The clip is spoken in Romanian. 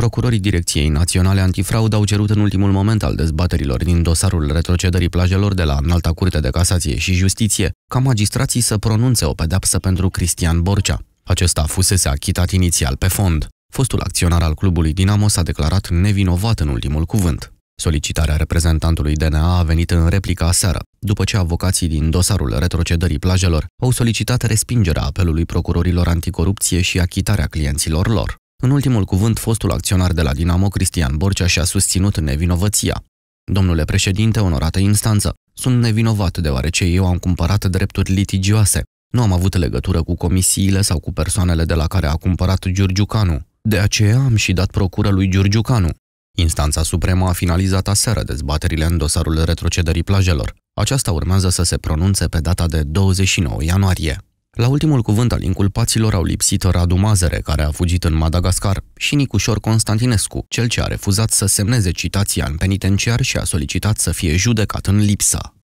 Procurorii Direcției Naționale Antifraud au cerut în ultimul moment al dezbaterilor din dosarul retrocedării plajelor de la Înalta Curte de Casație și Justiție ca magistrații să pronunțe o pedapsă pentru Cristian Borcea. Acesta fusese achitat inițial pe fond. Fostul acționar al clubului Dinamo s-a declarat nevinovat în ultimul cuvânt. Solicitarea reprezentantului DNA a venit în replica seară, după ce avocații din dosarul retrocedării plajelor au solicitat respingerea apelului procurorilor anticorupție și achitarea clienților lor. În ultimul cuvânt, fostul acționar de la Dinamo, Cristian Borcea, și-a susținut nevinovăția. Domnule președinte, onorată instanță, sunt nevinovat deoarece eu am cumpărat drepturi litigioase. Nu am avut legătură cu comisiile sau cu persoanele de la care a cumpărat Giurgiucanu. De aceea am și dat procură lui Giurgiucanu. Instanța Supremă a finalizat aseară dezbaterile în dosarul retrocederii plajelor. Aceasta urmează să se pronunțe pe data de 29 ianuarie. La ultimul cuvânt al inculpaților au lipsit Radu Mazăre, care a fugit în Madagascar, și Nicușor Constantinescu, cel ce a refuzat să semneze citația în penitenciar și a solicitat să fie judecat în lipsa.